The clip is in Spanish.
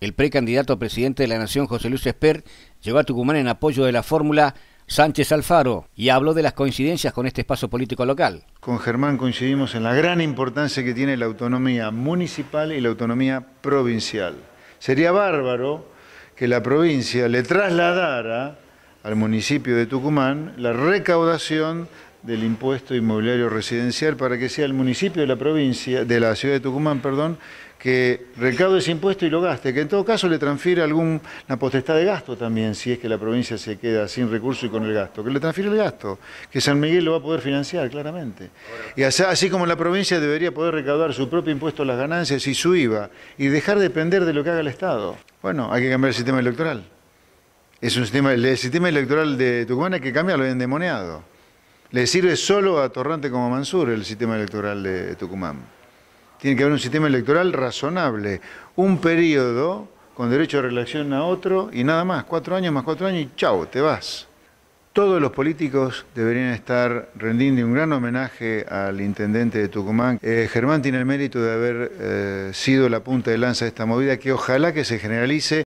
El precandidato a presidente de la Nación, José Luis Esper, llegó a Tucumán en apoyo de la fórmula Sánchez Alfaro y habló de las coincidencias con este espacio político local. Con Germán coincidimos en la gran importancia que tiene la autonomía municipal y la autonomía provincial. Sería bárbaro que la provincia le trasladara al municipio de Tucumán la recaudación del impuesto inmobiliario residencial para que sea el municipio de la provincia, de la ciudad de Tucumán, perdón, que recaude ese impuesto y lo gaste, que en todo caso le transfiera alguna potestad de gasto también, si es que la provincia se queda sin recursos y con el gasto, que le transfiera el gasto, que San Miguel lo va a poder financiar claramente. Y así, como la provincia debería poder recaudar su propio impuesto a las ganancias y su IVA, y dejar de depender de lo que haga el Estado. Bueno, hay que cambiar el sistema electoral. Es un sistema, el sistema electoral de Tucumán hay que cambiarlo, endemoniado. Le sirve solo a Torrante como Mansur el sistema electoral de Tucumán. Tiene que haber un sistema electoral razonable, un periodo con derecho de relación a otro y nada más, cuatro años más cuatro años y chao, te vas. Todos los políticos deberían estar rendiendo un gran homenaje al intendente de Tucumán. Eh, Germán tiene el mérito de haber eh, sido la punta de lanza de esta movida que ojalá que se generalice.